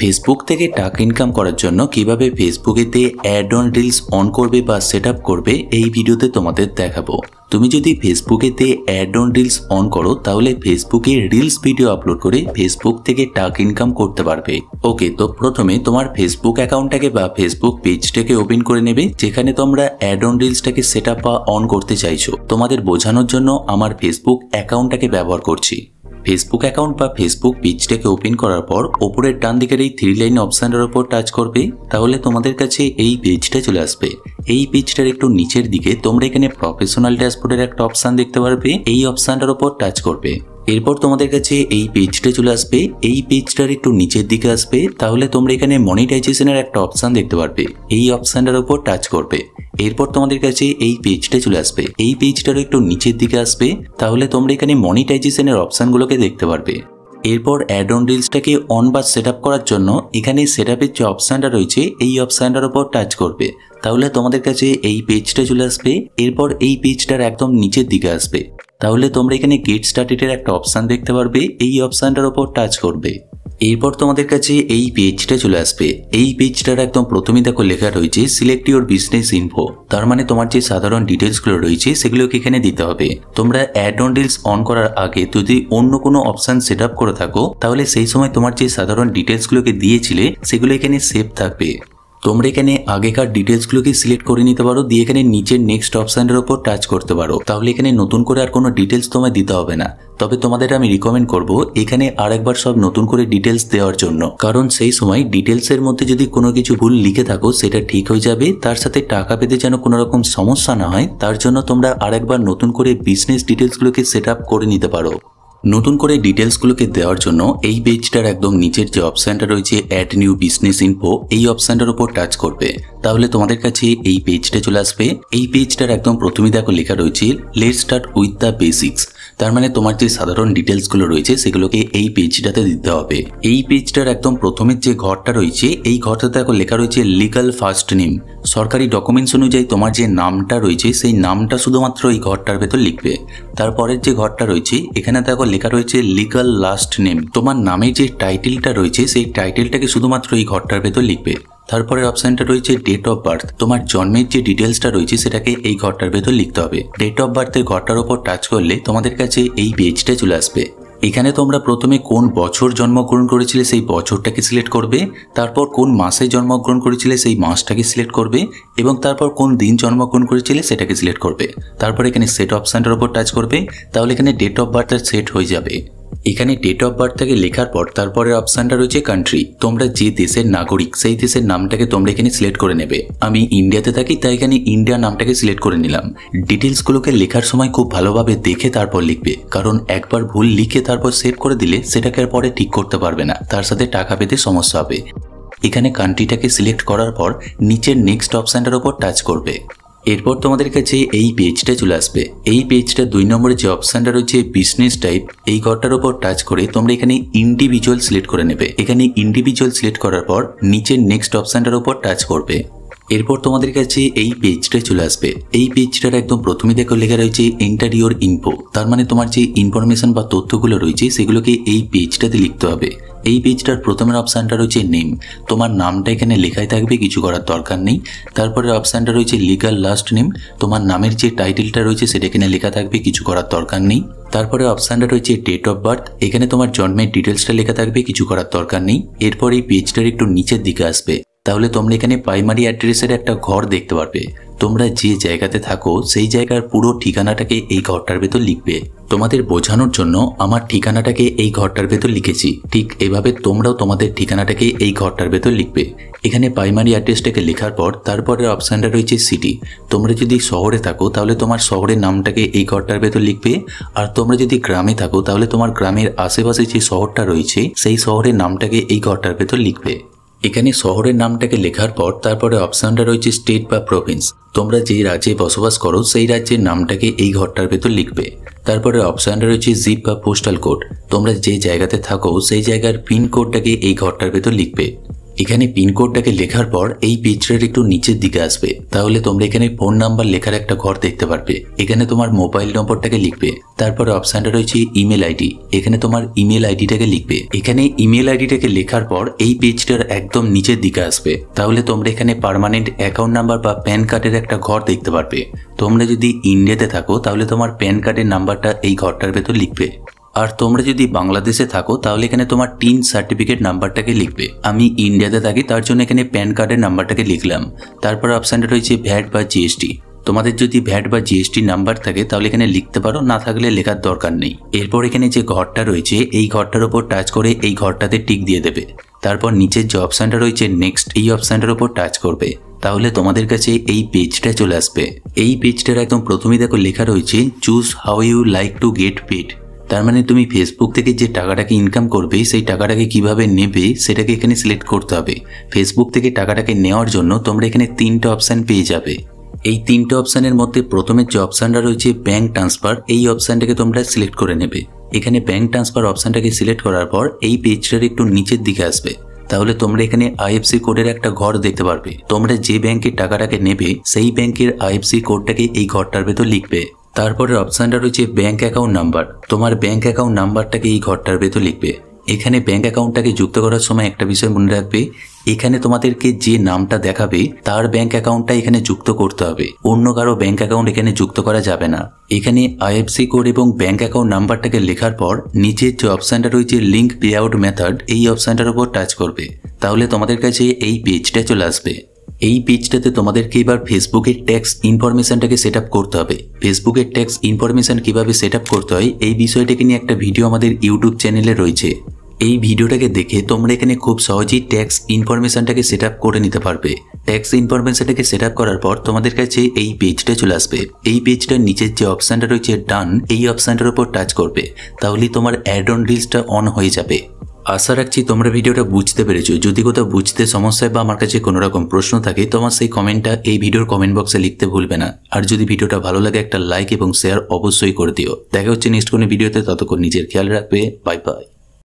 Facebook থেকে টাকা income করার জন্য কিভাবে ফেসবুকেতে অ্যাড অন রিলস অন করবে বা সেট করবে এই ভিডিওতে তোমাদের দেখাবো তুমি যদি ফেসবুকেতে অ্যাড অন রিলস অন করো তাহলে ফেসবুকে রিলস ভিডিও আপলোড করে ফেসবুক থেকে টাকা ইনকাম করতে পারবে ওকে তো প্রথমে তোমার ফেসবুক অ্যাকাউন্টটাকে বা ফেসবুক পেজটাকে ওপেন করে নেবে যেখানে তোমরা অ্যাড অন রিলসটাকে সেট আপ বা অন করতে চাইছো তোমাদের বোঝানোর জন্য আমার ফেসবুক অ্যাকাউন্টটাকে ব্যবহার করছি ফেসবুক অ্যাকাউন্ট বা ফেসবুক পেজটাকে ওপেন করার পর ওপরের ডান দিকের এই থ্রি লাইন অপশানটার ওপর টাচ করবে তাহলে তোমাদের কাছে এই পেজটা চলে আসবে এই পেজটার একটু নিচের দিকে তোমরা এখানে প্রফেশনাল ড্যাশবোর্ডের একটা অপশান দেখতে পারবে এই অপশানটার ওপর টাচ করবে এরপর তোমাদের কাছে এই পেজটা চলে আসবে এই পেজটার একটু নিচের দিকে আসবে তাহলে তোমরা এখানে মনিটাইজেশনের একটা অপশান দেখতে পারবে এই অপশানটার উপর টাচ করবে এরপর তোমাদের কাছে এই পেজটা চলে আসবে এই পেজটারও একটু নিচের দিকে আসবে তাহলে তোমরা এখানে মনিটাইজেশনের অপশানগুলোকে দেখতে পারবে এরপর অ্যাড অন রিলসটাকে অন বা সেট করার জন্য এখানে সেট আপের যে অপশানটা রয়েছে এই অপশানটার উপর টাচ করবে তাহলে তোমাদের কাছে এই পেজটা চলে আসবে এরপর এই পেজটার একদম নিচের দিকে আসবে তাহলে তোমরা এখানে গেট স্টার্টেডের একটা অপশান দেখতে পারবে এই অপশানটার ওপর টাচ করবে এরপর তোমাদের কাছে এই পেজটা চলে আসবে এই পেজটার একদম প্রথমে দেখো লেখা রয়েছে সিলেক্ট ইউর বিজনেস ইনফো তার মানে তোমার যে সাধারণ ডিটেলসগুলো রয়েছে সেগুলোকে এখানে দিতে হবে তোমরা অ্যাড অন ডিলস অন করার আগে যদি অন্য কোনো অপশান সেট আপ করে থাকো তাহলে সেই সময় তোমার যে সাধারণ ডিটেলসগুলোকে দিয়েছিলে সেগুলো এখানে সেভ থাকবে তোমরা এখানে আগেকার ডিটেলসগুলোকে সিলেক্ট করে নিতে পারো দিয়ে এখানে নিচের নেক্সট অপশানের ওপর টাচ করতে পারো তাহলে এখানে নতুন করে আর কোনো ডিটেলস তোমায় দিতে হবে না তবে তোমাদের আমি রিকমেন্ড করব এখানে আরেকবার সব নতুন করে ডিটেলস দেওয়ার জন্য কারণ সেই সময় ডিটেলসের মধ্যে যদি কোনো কিছু ভুল লিখে থাকো সেটা ঠিক হয়ে যাবে তার সাথে টাকা পেতে যেন কোনো রকম সমস্যা না হয় তার জন্য তোমরা আর একবার নতুন করে বিজনেস ডিটেলসগুলোকে সেট আপ করে নিতে পারো নতুন করে ডিটেলসগুলোকে দেওয়ার জন্য এই পেজটার একদম নিচের যে অপশানটা রয়েছে অ্যাড নিউ বিজনেস ইনফো এই অপশানটার উপর টাচ করবে তাহলে তোমাদের কাছে এই পেজটা চলে আসবে এই পেজটার একদম প্রথমে দেখো লেখা রয়েছে let start with the basics তার মানে তোমার যে সাধারণ ডিটেলসগুলো রয়েছে সেগুলোকে এই পেজটাতে দিতে হবে এই পেজটার একদম প্রথমের যে ঘরটা রয়েছে এই ঘরটাতে এখন লেখা রয়েছে লিগাল ফার্স্ট নেম সরকারি ডকুমেন্টস অনুযায়ী তোমার যে নামটা রয়েছে সেই নামটা শুধুমাত্র এই ঘরটার ভেতর লিখবে তারপরের যে ঘরটা রয়েছে এখানে দেখো লেখা রয়েছে লিগাল লাস্ট নেম তোমার নামে যে টাইটেলটা রয়েছে সেই টাইটেলটাকে শুধুমাত্র এই ঘরটার ভেতর লিখবে তারপরে অপশানটা রয়েছে ডেট অফ বার্থ তোমার জন্মের যে ডিটেলসটা রয়েছে সেটাকে এই ঘরটার ভেতর লিখতে হবে ডেট অফ বার্থের ঘরটার ওপর টাচ করলে তোমাদের কাছে এই পেজটা চলে আসবে এখানে তোমরা প্রথমে কোন বছর জন্মগ্রহণ করেছিলে সেই বছরটাকে সিলেক্ট করবে তারপর কোন মাসে জন্মগ্রহণ করেছিলে সেই মাসটাকে সিলেক্ট করবে এবং তারপর কোন দিন জন্মগ্রহণ করেছিলে সেটাকে সিলেক্ট করবে তারপর এখানে সেট অপশানটার ওপর টাচ করবে তাহলে এখানে ডেট অফ বার্থের সেট হয়ে যাবে এখানে ডেট অফ বার্থটাকে লেখার পর তারপরের অপশানটা রয়েছে কান্ট্রি তোমরা যে দেশের নাগরিক সেই দেশের নামটাকে তোমরা এখানে সিলেক্ট করে নেবে আমি ইন্ডিয়াতে থাকি তাই এখানে ইন্ডিয়া নামটাকে সিলেক্ট করে নিলাম ডিটেলসগুলোকে লেখার সময় খুব ভালোভাবে দেখে তারপর লিখবে কারণ একবার ভুল লিখে তারপর সেভ করে দিলে সেটাকে আর পরে ঠিক করতে পারবে না তার সাথে টাকা পেতে সমস্যা হবে এখানে কান্ট্রিটাকে সিলেক্ট করার পর নিচের নেক্সট অপশানটার ওপর টাচ করবে এরপর তোমাদের কাছে এই পেজটা চলে আসবে এই পেজটা দুই নম্বরে যে অপশানটা রয়েছে বিজনেস টাইপ এই ঘরটার উপর টাচ করে তোমরা এখানে ইন্ডিভিজুয়াল সিলেক্ট করে নেবে এখানে ইন্ডিভিজুয়াল সিলেক্ট করার পর নিচের নেক্সট অপশানটার উপর টাচ করবে এরপর তোমাদের কাছে এই পেজটা চলে আসবে এই পেজটার একদম প্রথমে দেখো লেখা রয়েছে এন্টার ইউর ইনফো তার মানে তোমার যে ইনফরমেশন বা তথ্যগুলো রয়েছে সেগুলোকে এই পেজটাতে লিখতে হবে এই পেজটার প্রথমের অপশানটা রয়েছে নেম তোমার নামটা এখানে লেখাই থাকবে কিছু করার দরকার নেই তারপরে অপশানটা রয়েছে লিগাল লাস্ট নেম তোমার নামের যে টাইটেলটা রয়েছে সেটা এখানে লেখা থাকবে কিছু করার দরকার নেই তারপরে অপশানটা রয়েছে ডেট অফ বার্থ এখানে তোমার জন্মের ডিটেলসটা লেখা থাকবে কিছু করার দরকার নেই এরপর এই পেজটার একটু নিচের দিকে আসবে তাহলে তোমরা এখানে প্রাইমারি অ্যাড্রেসের একটা ঘর দেখতে পারবে তোমরা যে জায়গাতে থাকো সেই জায়গার পুরো ঠিকানাটাকে এই ঘরটার ভেতর লিখবে তোমাদের বোঝানোর জন্য আমার ঠিকানাটাকে এই ঘরটার ভেতর লিখেছি ঠিক এভাবে তোমরাও তোমাদের ঠিকানাটাকে এই ঘরটার ভেতর লিখবে এখানে প্রাইমারি অ্যাড্রেসটাকে লেখার পর তারপরে অপশানটা রয়েছে সিটি তোমরা যদি শহরে থাকো তাহলে তোমার শহরের নামটাকে এই ঘরটার ভেতর লিখবে আর তোমরা যদি গ্রামে থাকো তাহলে তোমার গ্রামের আশেপাশে যে শহরটা রয়েছে সেই শহরের নামটাকে এই ঘরটার ভেতর লিখবে এখানে শহরের নামটাকে লেখার পর তারপরে অপশানটা রয়েছে স্টেট বা প্রভিন্স তোমরা যে রাজ্যে বসবাস করো সেই রাজ্যের নামটাকে এই ঘরটার ভেতর লিখবে তারপরে অপশানটা রয়েছে জিপ বা পোস্টাল কোড তোমরা যে জায়গাতে থাকো সেই জায়গার পিন কোডটাকে এই ঘরটার ভেতর লিখবে এখানে পিনকোডটাকে লেখার পর এই পেজটার একটু নিচের দিকে আসবে তাহলে তোমরা এখানে ফোন নাম্বার লেখার একটা ঘর দেখতে পারবে এখানে তোমার মোবাইল নম্বরটাকে লিখবে তারপরে অপশানটা রয়েছে ইমেল আইডি এখানে তোমার ইমেল আইডিটাকে লিখবে এখানে ইমেল আইডিটাকে লেখার পর এই পেজটার একদম নিচের দিকে আসবে তাহলে তোমরা এখানে পারমানেন্ট অ্যাকাউন্ট নাম্বার বা প্যান কার্ডের একটা ঘর দেখতে পারবে তোমরা যদি ইন্ডিয়াতে থাকো তাহলে তোমার প্যান কার্ডের নাম্বারটা এই ঘরটার ভেতর লিখবে আর তোমরা যদি বাংলাদেশে থাকো তাহলে এখানে তোমার টিন সার্টিফিকেট নাম্বারটাকে লিখবে আমি ইন্ডিয়াতে থাকি তার জন্য এখানে প্যান কার্ডের নাম্বারটাকে লিখলাম তারপর অপশানটা রয়েছে ভ্যাট বা জিএসটি তোমাদের যদি ভ্যাট বা জিএসটি নাম্বার থাকে তাহলে এখানে লিখতে পারো না থাকলে লেখার দরকার নেই এরপর এখানে যে ঘরটা রয়েছে এই ঘরটার ওপর টাচ করে এই ঘরটাতে টিক দিয়ে দেবে তারপর নিচের যে অপশানটা রয়েছে নেক্সট এই অপশানটার ওপর টাচ করবে তাহলে তোমাদের কাছে এই পেজটা চলে আসবে এই পেজটার একদম প্রথমেই দেখো লেখা রয়েছে choose how you like to get paid তার মানে তুমি ফেসবুক থেকে যে টাকাটাকে ইনকাম করবে সেই টাকাটাকে কিভাবে নেবে সেটাকে এখানে সিলেক্ট করতে হবে ফেসবুক থেকে টাকাটাকে নেওয়ার জন্য তোমরা এখানে তিনটা অপশান পেয়ে যাবে এই তিনটে অপশানের মধ্যে প্রথমে যে অপশানটা রয়েছে ব্যাঙ্ক ট্রান্সফার এই অপশানটাকে তোমরা সিলেক্ট করে নেবে এখানে ব্যাঙ্ক ট্রান্সফার অপশানটাকে সিলেক্ট করার পর এই পেজটার একটু নিচের দিকে আসবে তাহলে তোমরা এখানে আইএফসি কোডের একটা ঘর দেখতে পারবে তোমরা যে ব্যাংকের টাকাটাকে নেবে সেই ব্যাংকের আইএফসি কোডটাকে এই ঘরটার ভেতর লিখবে তারপরের অপশানটা রয়েছে ব্যাঙ্ক অ্যাকাউন্ট নাম্বার তোমার ব্যাঙ্ক অ্যাকাউন্ট নাম্বারটাকে এই ঘরটার ভেতর লিখবে এখানে ব্যাঙ্ক অ্যাকাউন্টটাকে যুক্ত করার সময় একটা বিষয় মনে রাখবে এখানে তোমাদেরকে যে নামটা দেখাবে তার ব্যাঙ্ক অ্যাকাউন্টটা এখানে যুক্ত করতে হবে অন্য কারো ব্যাঙ্ক অ্যাকাউন্ট এখানে যুক্ত করা যাবে না এখানে আইএফসি কোড এবং ব্যাঙ্ক অ্যাকাউন্ট নাম্বারটাকে লেখার পর নিচের যে অপশানটা রয়েছে লিঙ্ক পে আউট মেথড এই অপশানটার উপর টাচ করবে তাহলে তোমাদের কাছে এই পেজটা চলে আসবে এই পেজটাতে তোমাদেরকে এবার ফেসবুকের ট্যাক্স ইনফরমেশনটাকে সেট করতে হবে ফেসবুকের ট্যাক্স ইনফরমেশন কীভাবে সেট করতে হয় এই বিষয়টাকে নিয়ে একটা ভিডিও আমাদের ইউটিউব চ্যানেলে রয়েছে এই ভিডিওটাকে দেখে তোমরা এখানে খুব সহজেই ট্যাক্স ইনফরমেশনটাকে সেট করে নিতে পারবে ট্যাক্স ইনফরমেশনটাকে সেট করার পর তোমাদের কাছে এই পেজটা চলে আসবে এই পেজটার নিচের যে অপশানটা রয়েছে ডান এই অপশানটার উপর টাচ করবে তাহলে তোমার অ্যাড অন রিলসটা অন হয়ে যাবে আশা রাখছি তোমরা ভিডিওটা বুঝতে পেরেছো যদি কোথাও বুঝতে সমস্যায় বা আমার কাছে কোনো রকম প্রশ্ন থাকে তোমার সেই কমেন্টটা এই ভিডিওর কমেন্ট বক্সে লিখতে ভুলবে না আর যদি ভিডিওটা ভালো লাগে একটা লাইক এবং শেয়ার অবশ্যই করে দিও দেখা হচ্ছে নেক্সট কোনো ভিডিওতে ততক্ষণ নিজের খেয়াল রাখবে বাই বাই